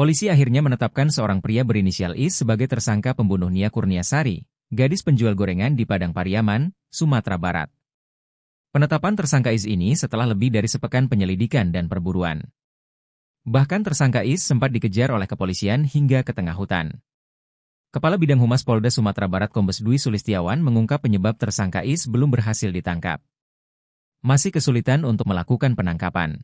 Polisi akhirnya menetapkan seorang pria berinisial I sebagai tersangka pembunuh Nia Kurniasari, gadis penjual gorengan di Padang Pariaman, Sumatera Barat. Penetapan tersangka Is ini setelah lebih dari sepekan penyelidikan dan perburuan. Bahkan tersangka Is sempat dikejar oleh kepolisian hingga ke tengah hutan. Kepala Bidang Humas Polda Sumatera Barat Kombes Dwi Sulistiawan mengungkap penyebab tersangka Is belum berhasil ditangkap. Masih kesulitan untuk melakukan penangkapan.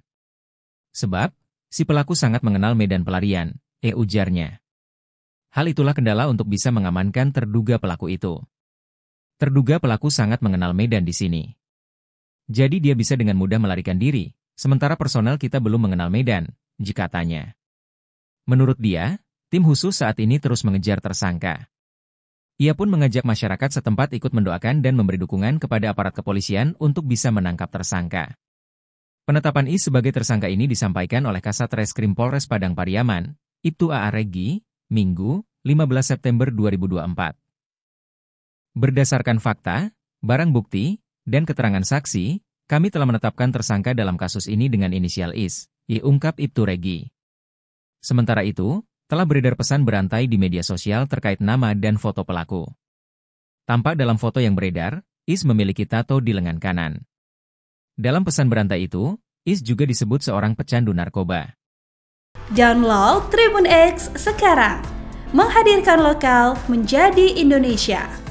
Sebab, Si pelaku sangat mengenal medan pelarian, eh ujarnya. Hal itulah kendala untuk bisa mengamankan terduga pelaku itu. Terduga pelaku sangat mengenal medan di sini. Jadi dia bisa dengan mudah melarikan diri, sementara personel kita belum mengenal medan, jika tanya. Menurut dia, tim khusus saat ini terus mengejar tersangka. Ia pun mengajak masyarakat setempat ikut mendoakan dan memberi dukungan kepada aparat kepolisian untuk bisa menangkap tersangka. Penetapan I sebagai tersangka ini disampaikan oleh Kasat Reskrim Polres Padang Pariaman, Ibtu A.A. Regi, Minggu, 15 September 2024. Berdasarkan fakta, barang bukti, dan keterangan saksi, kami telah menetapkan tersangka dalam kasus ini dengan inisial IS, I ungkap Ibtu Regi. Sementara itu, telah beredar pesan berantai di media sosial terkait nama dan foto pelaku. Tampak dalam foto yang beredar, IS memiliki tato di lengan kanan. Dalam pesan berantai itu, Is juga disebut seorang pecandu narkoba. Download Tribun X sekarang, menghadirkan lokal menjadi Indonesia.